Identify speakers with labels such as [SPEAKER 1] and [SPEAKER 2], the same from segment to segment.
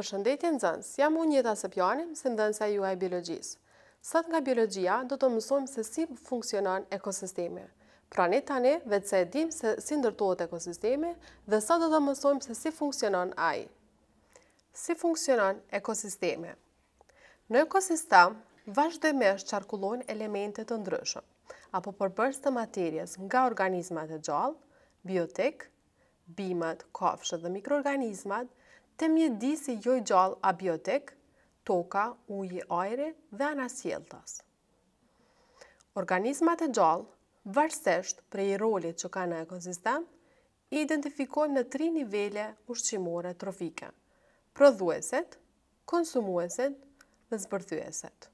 [SPEAKER 1] Për shëndetjen zënës, jam unë jeta së pjani, si ndënësa ju e biologjisë. Sët nga biologjia, do të mësojmë se si funksionon ekosistemi. Pra ne tani, vetë se dim se si ndërtojt ekosistemi, dhe sët do të mësojmë se si funksionon aji. Si funksionon ekosistemi? Në ekosistem, vazhdemesh qarkullojnë elementet të ndryshëm, apo përbërës të materjes nga organizmat e gjallë, biotek, bimet, kafshët dhe mikroorganizmat, të mjedisi si gjoj gjallë a toka, uji, ajre dhe anasjeltas. Organismat e gjallë, varsesht prej rolit që ka në ekosistem, i identifikojnë në tri nivele ushqimore trofike, prodhueset, konsumueset dhe zbërthueset.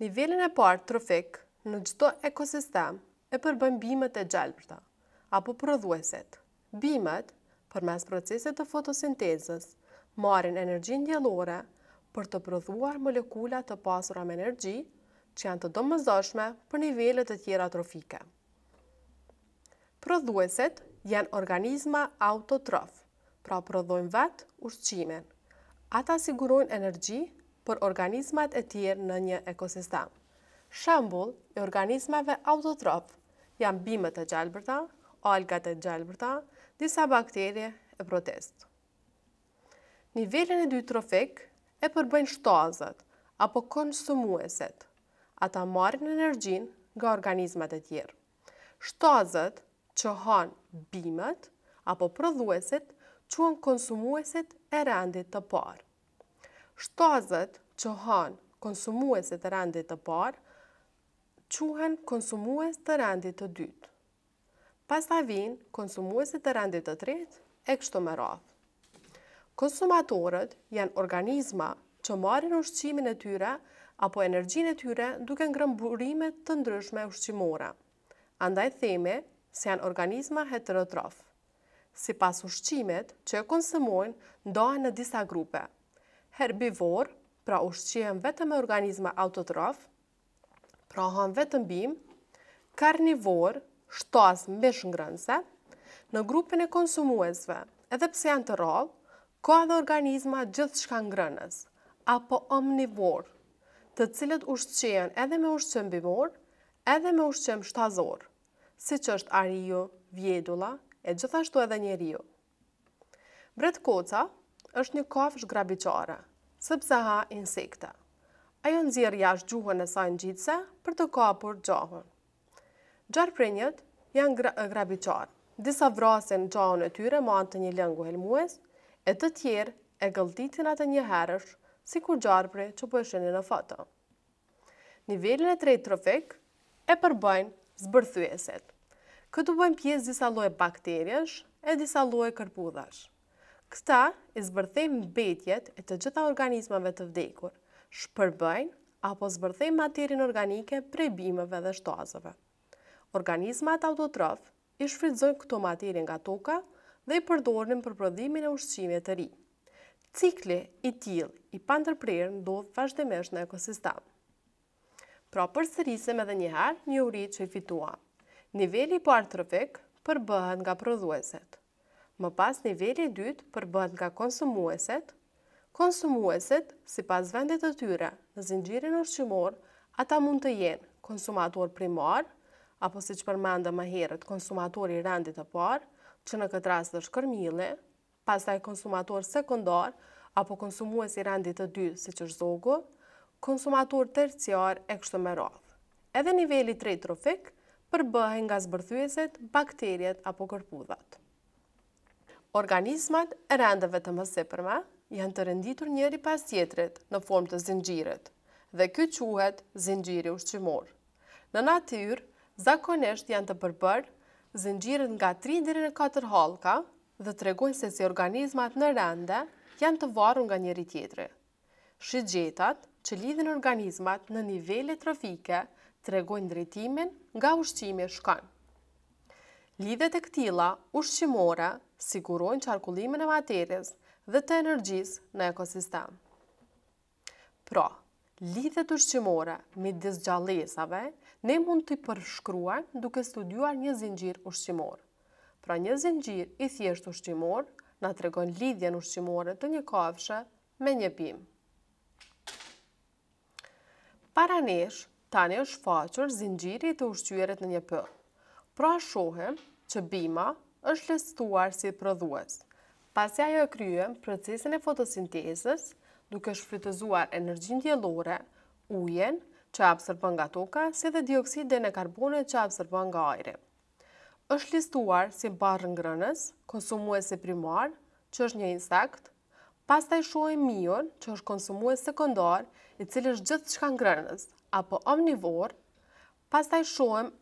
[SPEAKER 1] Nivelin e parë trofik në gjitho ekosistem e përbëmbimet e gjallëpërta, apo prodhueset bimet për mes proceset të fotosintezës marin energjin djelore për të prodhuar molekula të pasura me energji që janë të domëzashme për nivellet të tjera trofike. Prodhueset janë organizma autotrof, pra prodhojnë vetë ushqimin. Ata sigurojnë energji për organizmat e tjerë në një ekosistem. Shambull e organizmave autotrof janë bimet e gjelbërta, algat e gjelbërta, disa bakterje e protest. Nivellin e dytë trofik e përbëjnë shtazët apo konsumueset. Ata marrin energjin nga organizmat e tjerë. Shtazët që han bimet apo prodhueset quen konsumueset e rendit të parë. Shtazët që han konsumueset e rendit të parë quen konsumues të rendit të dytë pas të vinë konsumuesit të rendit të tretë e kështu me rath. Konsumatorët janë organizma që marin ushqimin e tyre apo energjin e tyre duke ngrëmburime të ndryshme ushqimore. Andaj theme se janë organizma heterotrof. Si pas ushqimet që konsumojnë, ndohen në disa grupe. Herbivor, pra ushqien vetëm e organizma autotrof, pra hanë vetëm bim, karnivor, shtas mbesh ngrënse, në grupin e konsumuesve, edhe pse janë të rrallë, ka dhe organizma gjithë shka ngrënës, apo omnivor, të cilët ushqen edhe me ushqen bimor, edhe me ushqen shtazor, si që është ariju, vjedula, e gjithashtu edhe një Bretkoca Bret koca është një kafsh grabiqare, sëpse ha insekte. Ajo nëzirë jashtë gjuhën e sajnë gjitëse për të kapur gjahën. Gjarë njët janë grabiqarë. Disa vrasin gjaun e tyre ma antë një lëngu helmues, e të tjerë e gëlltitin atë një herësh, si kur gjarë që po eshenin në foto. Nivellin e trejtë trofik e përbëjnë zbërthueset. Këtu bëjnë pjesë disa loje bakterjesh e disa loje kërpudhash. Kësta i zbërthejmë betjet e të gjitha organismave të vdekur, shpërbëjnë apo zbërthejmë materin organike prej bimeve dhe shtazove. Organizmat autotrof i shfridzojnë këto materi nga toka dhe i përdornin për prodhimin e ushqimit të ri. Cikli i tjil i pandërprirë ndodhë vazhdemesh në ekosistem. Pra për sërisim edhe njëherë një uri që i fitua. Nivelli po artrofik përbëhën nga prodhueset. Më pas nivelli i dytë përbëhën nga konsumueset. Konsumueset, si pas vendet të tyre, në zingjirin ushqimor, ata mund të jenë konsumator primar, apo si që përmenda më herët, konsumatori rendit e parë, që në këtë rast është kërmile, pastaj konsumator sekundar, apo konsumuesi rendit e dy, si që është zogu, konsumator terciar e kështë më radhë. Edhe nivelli të trofik përbëhen nga zbërthyeset, bakterjet apo kërpudhat. Organismat e rendeve të mësepërme janë të renditur njeri pas tjetrit në form të zingjiret dhe kjo quhet zingjiri ushqimor. Në natyr, zakonesht janë të përbërë, zëngjirën nga 3 dhe në 4 halka dhe të regojnë se si organizmat në rende janë të varu nga njëri tjetëri. Shë që lidhin organizmat në nivele trafike të regojnë drejtimin nga ushqime shkanë. Lidhet e këtila ushqimore sigurojnë qarkullimin e materis dhe të energjis në ekosistem. Pra, lidhet ushqimore me disgjallesave ne mund të i përshkruar duke studuar një zingjir ushqimor. Pra një zingjir i thjesht ushqimor, na të regon lidhjen ushqimore të një kafshë me një Para Paranesh, tani është faqër zingjiri të ushqyret në një për. Pra shohem që bima është listuar si prodhues. Pasi ajo e kryem procesin e fotosintesis, duke shfrytëzuar energjin tjelore, ujen, që absorbon nga toka, si dhe dioksidin e karbonit që absorbon nga ajri. Êshtë listuar si barrë ngrënës, konsumues e primar, që është një insekt, pas taj shua mion, që është konsumues sekundar, i cilës është që shka ngrënës, apo omnivor, pas taj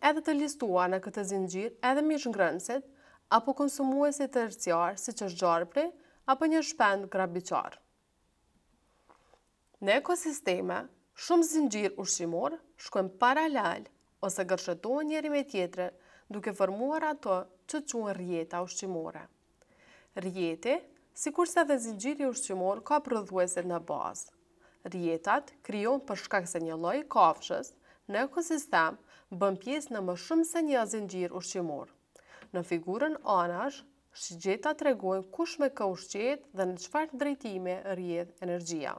[SPEAKER 1] edhe të listuar në këtë zingjir edhe mish ngrënësit, apo konsumues e tërëcjar, si që është gjarëpri, apo një shpend grabiqar. Në ekosisteme, Shumë zingjir ushqimor shkojnë paralel ose gërshëtojnë njëri me tjetre duke formuar ato që quen rjeta ushqimore. Rjeti, si kurse dhe zingjiri ushqimor, ka prodhueset në bazë. Rjetat kryon shkak se një loj kafshës në ekosistem bën pjesë në më shumë se një zingjir ushqimor. Në figurën anash, shqigjeta të regojnë kush me ka ushqet dhe në qfarë drejtime rjet energjia.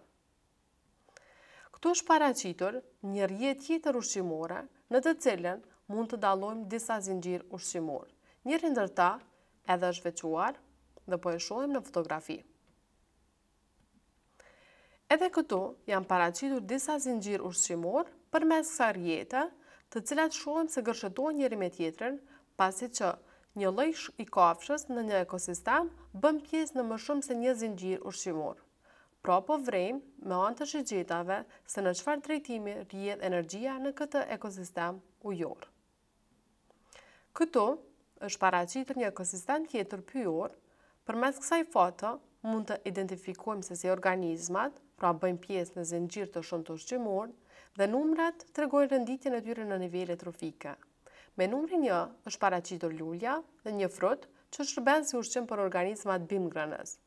[SPEAKER 1] Këtu është paracitur një rjet tjetër ushqimore në të cilën mund të dalojmë disa zingjir ushqimor. Një rindër ta edhe është vequar dhe po e shohem në fotografi. Edhe këtu janë paracitur disa zingjir ushqimor për mes kësa rjetë të cilat shohem se gërshëtojnë njëri me tjetërën pasi që një lëjsh i kafshës në një ekosistem bëm pjesë në më shumë se një zingjir ushqimor. Pra po vrejmë me anë të shëgjitave se në qëfar drejtimi rrjedh energjia në këtë ekosistem ujor. Këto është paracitur një ekosistem tjetër pëjor, për mes kësaj foto mund të identifikojmë se si organizmat, pra bëjmë pjesë në zëngjirë të shumë të shqimur, dhe numrat të regojnë rënditin e tyre në nivele trofike. Me numri një është paracitur lulja dhe një frut që shërben si ushqim për organizmat bimgrënës.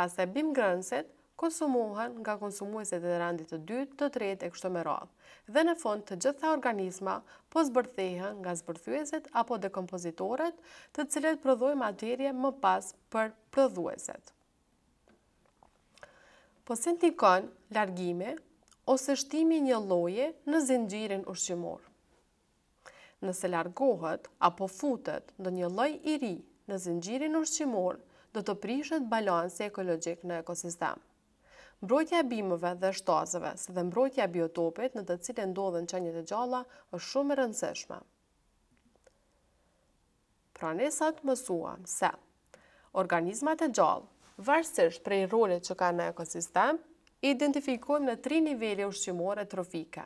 [SPEAKER 1] Pase bimgrënësit, konsumohen nga konsumueset e randit të dytë, të tretë e kështu me radhë. Dhe në fond të gjitha organizma po zbërthehen nga zbërthyeset apo dekompozitorët të cilët prodhojnë materje më pas për prodhueset. Po si ndikon largimi ose shtimi një lloje në zinxhirin ushqimor? Nëse largohet apo futet në një lloj i ri në zinxhirin ushqimor, do të prishet balansi ekologjik në ekosistem. Mbrojtja bimëve dhe shtazëve, së dhe mbrojtja biotopit në të cilë e ndodhen që një të gjalla, është shumë rëndësishme. Pra nesat mësuam se organizmat e gjallë, vërësisht prej rolit që ka në ekosistem, identifikohem në tri nivele ushqimore trofike,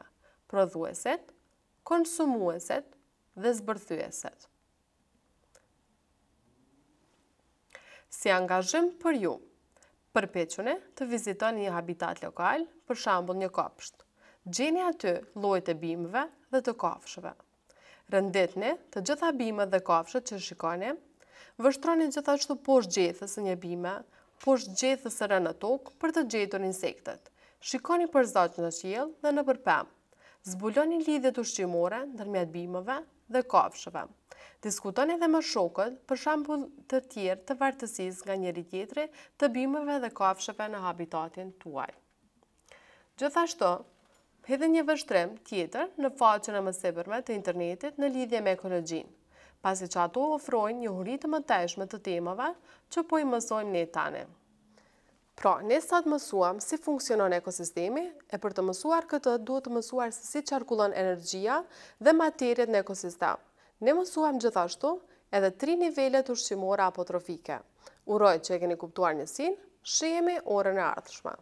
[SPEAKER 1] prodhueset, konsumueset dhe zbërthyeset. Si angazhëm për ju, përpequne të vizitoni një habitat lokal, për shambull një kopsht. Gjeni aty lojt e bimëve dhe të kofshëve. Rëndetni të gjitha bimë dhe kofshët që shikoni, vështroni gjithashtu poshtë gjethës një bimë, poshtë gjethës e rënë tokë për të gjetur insektet. Shikoni për zaqë në qjelë dhe në përpem. Zbuloni lidhjet ushqimore në nërmjet bimëve dhe kofshëve. Diskuton edhe më shokët për shambull të tjerë të vartësis nga njëri tjetëri të bimëve dhe kafshëve në habitatin tuaj. Gjithashtë të, hedhe një vështrem tjetër në faqën e mësebërme të internetit në lidhje me ekologjin, pasi që ato ofrojnë një huritë më teshme të temave që po i mësojmë ne tane. Pra, ne mësuam si funksionon ekosistemi, e për të mësuar këtë duhet të mësuar si qarkullon energjia dhe materjet në ekosistemi Ne mësuam gjithashtu edhe tri nivellet ushqimora apotrofike. Urojt që e keni kuptuar njësin, shihemi orën e ardhshma.